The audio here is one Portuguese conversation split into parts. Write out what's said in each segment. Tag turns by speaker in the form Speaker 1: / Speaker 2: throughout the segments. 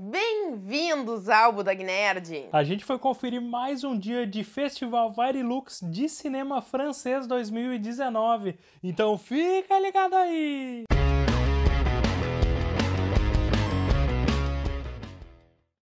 Speaker 1: Bem-vindos ao Budag Nerd!
Speaker 2: A gente foi conferir mais um dia de Festival Varilux de Cinema Francês 2019, então fica ligado aí!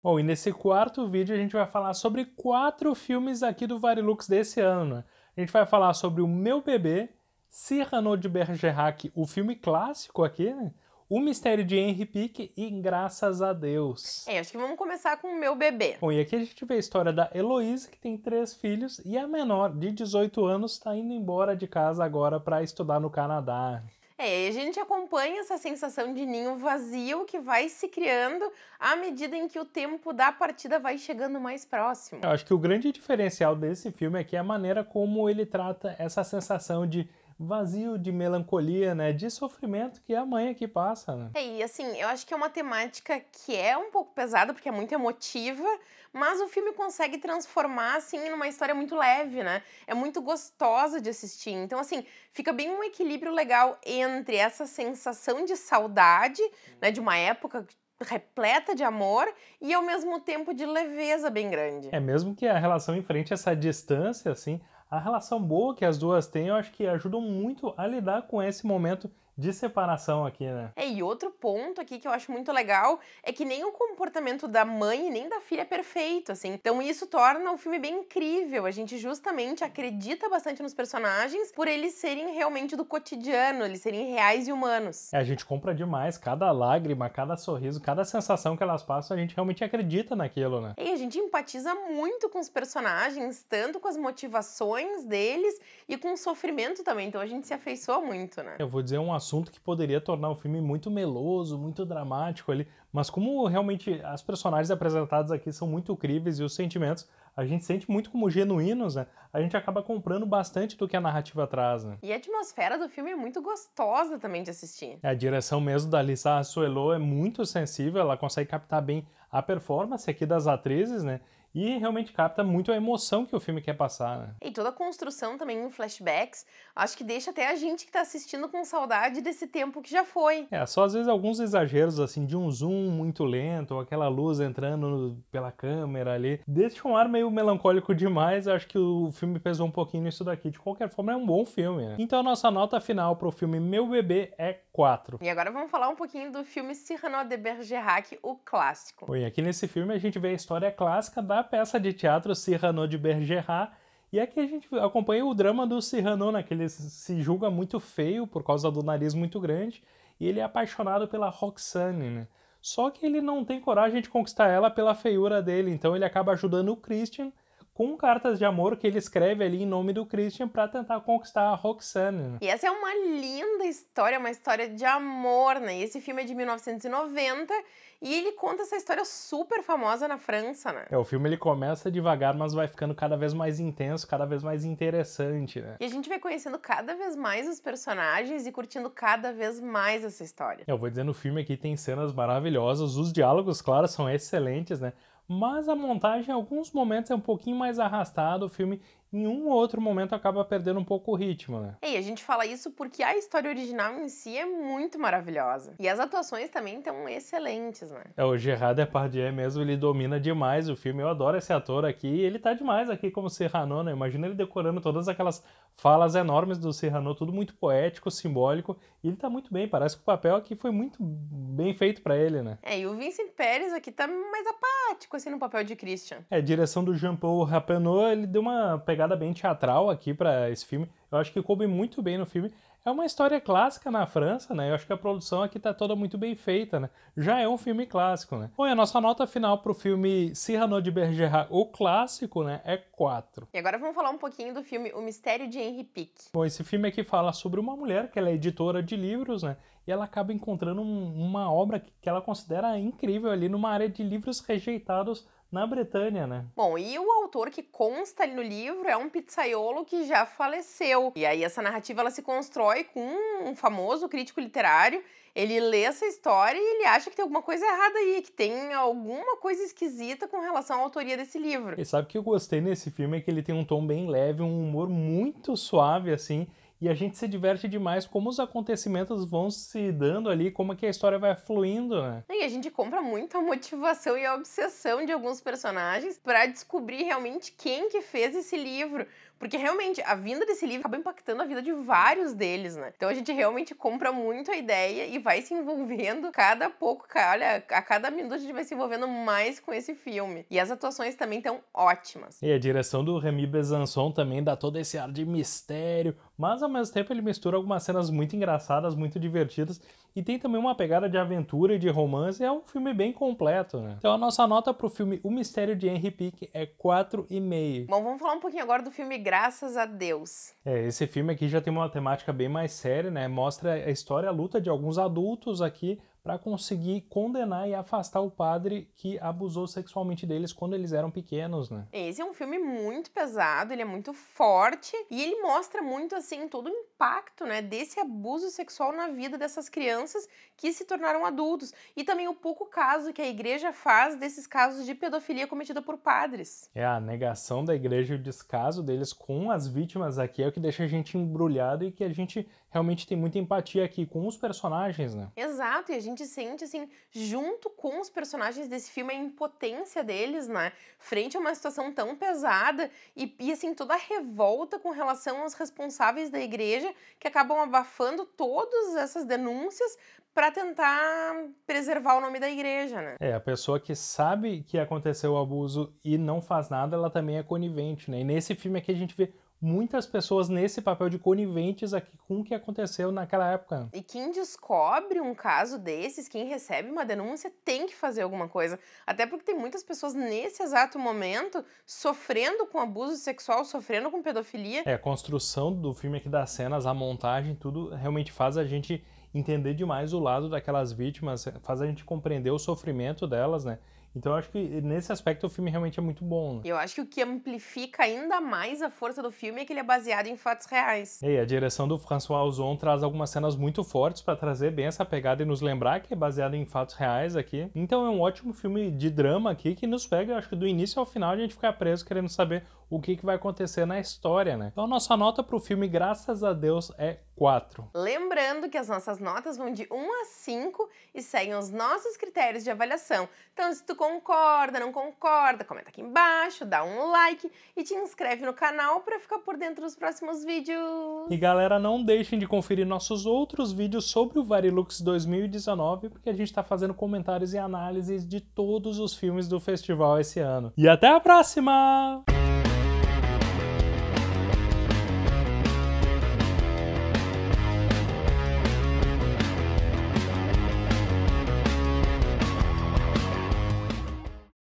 Speaker 2: Bom, e nesse quarto vídeo a gente vai falar sobre quatro filmes aqui do Varilux desse ano. Né? A gente vai falar sobre O Meu Bebê, Cyrano de Bergerac, o filme clássico aqui, né? O Mistério de Henry Pick e Graças a Deus.
Speaker 1: É, acho que vamos começar com o meu bebê.
Speaker 2: Bom, e aqui a gente vê a história da Heloísa, que tem três filhos, e a menor, de 18 anos, está indo embora de casa agora para estudar no Canadá.
Speaker 1: É, e a gente acompanha essa sensação de ninho vazio que vai se criando à medida em que o tempo da partida vai chegando mais próximo. Eu
Speaker 2: acho que o grande diferencial desse filme aqui é, é a maneira como ele trata essa sensação de vazio de melancolia, né? De sofrimento que a mãe aqui passa, né?
Speaker 1: É, e assim, eu acho que é uma temática que é um pouco pesada, porque é muito emotiva, mas o filme consegue transformar, assim, numa história muito leve, né? É muito gostosa de assistir. Então, assim, fica bem um equilíbrio legal entre essa sensação de saudade, né? De uma época repleta de amor e ao mesmo tempo de leveza bem grande. É
Speaker 2: mesmo que a relação enfrente essa distância, assim, a relação boa que as duas têm, eu acho que ajudam muito a lidar com esse momento de separação aqui, né? É,
Speaker 1: e outro ponto aqui que eu acho muito legal é que nem o comportamento da mãe nem da filha é perfeito, assim. Então isso torna o filme bem incrível. A gente justamente acredita bastante nos personagens por eles serem realmente do cotidiano, eles serem reais e humanos.
Speaker 2: É, a gente compra demais cada lágrima, cada sorriso, cada sensação que elas passam, a gente realmente acredita naquilo, né? E
Speaker 1: a gente empatiza muito com os personagens, tanto com as motivações deles e com o sofrimento também. Então a gente se afeiçoa muito, né?
Speaker 2: Eu vou dizer um assunto assunto que poderia tornar o filme muito meloso, muito dramático ali, mas como realmente as personagens apresentadas aqui são muito críveis e os sentimentos a gente sente muito como genuínos, né? A gente acaba comprando bastante do que a narrativa traz, né?
Speaker 1: E a atmosfera do filme é muito gostosa também de assistir.
Speaker 2: É, a direção mesmo da Lisa Suelo é muito sensível, ela consegue captar bem a performance aqui das atrizes, né? E realmente capta muito a emoção que o filme quer passar, né?
Speaker 1: E toda a construção também em flashbacks, acho que deixa até a gente que tá assistindo com saudade desse tempo que já foi.
Speaker 2: É, só às vezes alguns exageros, assim, de um zoom muito lento, ou aquela luz entrando pela câmera ali, deixa um ar meio melancólico demais, acho que o filme pesou um pouquinho nisso daqui. De qualquer forma, é um bom filme, né? Então a nossa nota final pro filme Meu Bebê é 4. E
Speaker 1: agora vamos falar um pouquinho do filme Cyrano de Bergerac, o clássico.
Speaker 2: Oi, Aqui nesse filme a gente vê a história clássica da peça de teatro Cyrano de Bergerac, e aqui a gente acompanha o drama do Cyrano, né, que ele se julga muito feio por causa do nariz muito grande, e ele é apaixonado pela Roxane, né? Só que ele não tem coragem de conquistar ela pela feiura dele, então ele acaba ajudando o Christian com cartas de amor que ele escreve ali em nome do Christian para tentar conquistar a Roxane. Né?
Speaker 1: E essa é uma linda história, uma história de amor, né? E esse filme é de 1990 e ele conta essa história super famosa na França, né?
Speaker 2: É, o filme ele começa devagar, mas vai ficando cada vez mais intenso, cada vez mais interessante, né? E a
Speaker 1: gente vai conhecendo cada vez mais os personagens e curtindo cada vez mais essa história.
Speaker 2: Eu vou dizer, no filme aqui tem cenas maravilhosas, os diálogos, claro, são excelentes, né? mas a montagem em alguns momentos é um pouquinho mais arrastada, o filme em um ou outro momento acaba perdendo um pouco o ritmo, né?
Speaker 1: E a gente fala isso porque a história original em si é muito maravilhosa. E as atuações também estão excelentes, né?
Speaker 2: É, o Gerard Depardieu é mesmo, ele domina demais o filme. Eu adoro esse ator aqui. Ele tá demais aqui como Serrano, né? Imagina ele decorando todas aquelas falas enormes do Serrano, tudo muito poético, simbólico. E ele tá muito bem, parece que o papel aqui foi muito bem feito para ele, né?
Speaker 1: É, e o Vincent Pérez aqui tá mais apático, assim, no papel de Christian.
Speaker 2: É, direção do Jean-Paul Rapenot, ele deu uma pegada pegada bem teatral aqui para esse filme. Eu acho que coube muito bem no filme. É uma história clássica na França, né? Eu acho que a produção aqui tá toda muito bem feita, né? Já é um filme clássico, né? Bom, e a nossa nota final pro filme Cyrano de Bergerac, o clássico, né? É 4.
Speaker 1: E agora vamos falar um pouquinho do filme O Mistério de Henry Pick.
Speaker 2: Bom, esse filme aqui fala sobre uma mulher que ela é editora de livros, né? E ela acaba encontrando um, uma obra que, que ela considera incrível ali numa área de livros rejeitados na Bretanha, né?
Speaker 1: Bom, e o autor que consta ali no livro é um pizzaiolo que já faleceu. E aí essa narrativa ela se constrói com um famoso crítico literário. Ele lê essa história e ele acha que tem alguma coisa errada aí, que tem alguma coisa esquisita com relação à autoria desse livro. E
Speaker 2: sabe o que eu gostei nesse filme é que ele tem um tom bem leve, um humor muito suave assim, e a gente se diverte demais como os acontecimentos vão se dando ali, como é que a história vai fluindo, né?
Speaker 1: E a gente compra muito a motivação e a obsessão de alguns personagens para descobrir realmente quem que fez esse livro. Porque realmente a vinda desse livro acaba impactando a vida de vários deles, né? Então a gente realmente compra muito a ideia e vai se envolvendo cada pouco, olha, a cada minuto a gente vai se envolvendo mais com esse filme. E as atuações também estão ótimas.
Speaker 2: E a direção do Remy Besançon também dá todo esse ar de mistério, mas ao mesmo tempo ele mistura algumas cenas muito engraçadas, muito divertidas e tem também uma pegada de aventura e de romance, é um filme bem completo, né? Então a nossa nota pro filme O Mistério de Henry Pick é 4,5.
Speaker 1: Bom, vamos falar um pouquinho agora do filme graças a Deus.
Speaker 2: É, esse filme aqui já tem uma temática bem mais séria, né? Mostra a história, a luta de alguns adultos aqui para conseguir condenar e afastar o padre que abusou sexualmente deles quando eles eram pequenos, né?
Speaker 1: Esse é um filme muito pesado, ele é muito forte e ele mostra muito assim todo o impacto, né, desse abuso sexual na vida dessas crianças que se tornaram adultos e também o pouco caso que a igreja faz desses casos de pedofilia cometida por padres.
Speaker 2: É a negação da igreja e o descaso deles com as vítimas aqui é o que deixa a gente embrulhado e que a gente realmente tem muita empatia aqui com os personagens, né?
Speaker 1: Exato, e a gente gente sente, assim, junto com os personagens desse filme, a impotência deles, né? Frente a uma situação tão pesada e, e assim, toda a revolta com relação aos responsáveis da igreja que acabam abafando todas essas denúncias para tentar preservar o nome da igreja, né?
Speaker 2: É, a pessoa que sabe que aconteceu o abuso e não faz nada, ela também é conivente, né? E nesse filme aqui a gente vê muitas pessoas nesse papel de coniventes aqui com o que aconteceu naquela época. E
Speaker 1: quem descobre um caso desses, quem recebe uma denúncia, tem que fazer alguma coisa. Até porque tem muitas pessoas nesse exato momento sofrendo com abuso sexual, sofrendo com pedofilia. É,
Speaker 2: a construção do filme aqui das cenas, a montagem, tudo realmente faz a gente entender demais o lado daquelas vítimas, faz a gente compreender o sofrimento delas, né? Então eu acho que nesse aspecto o filme realmente é muito bom. Né? Eu
Speaker 1: acho que o que amplifica ainda mais a força do filme é que ele é baseado em fatos reais.
Speaker 2: E a direção do François Ozon traz algumas cenas muito fortes para trazer bem essa pegada e nos lembrar que é baseado em fatos reais aqui. Então é um ótimo filme de drama aqui que nos pega, eu acho que do início ao final a gente fica preso querendo saber o que, que vai acontecer na história, né? Então nossa nota para o filme, graças a Deus, é 4.
Speaker 1: Lembrando que as nossas notas vão de 1 a 5 e seguem os nossos critérios de avaliação. Então se tu concorda, não concorda, comenta aqui embaixo, dá um like e te inscreve no canal para ficar por dentro dos próximos vídeos.
Speaker 2: E galera, não deixem de conferir nossos outros vídeos sobre o Varilux 2019, porque a gente está fazendo comentários e análises de todos os filmes do festival esse ano. E até a próxima!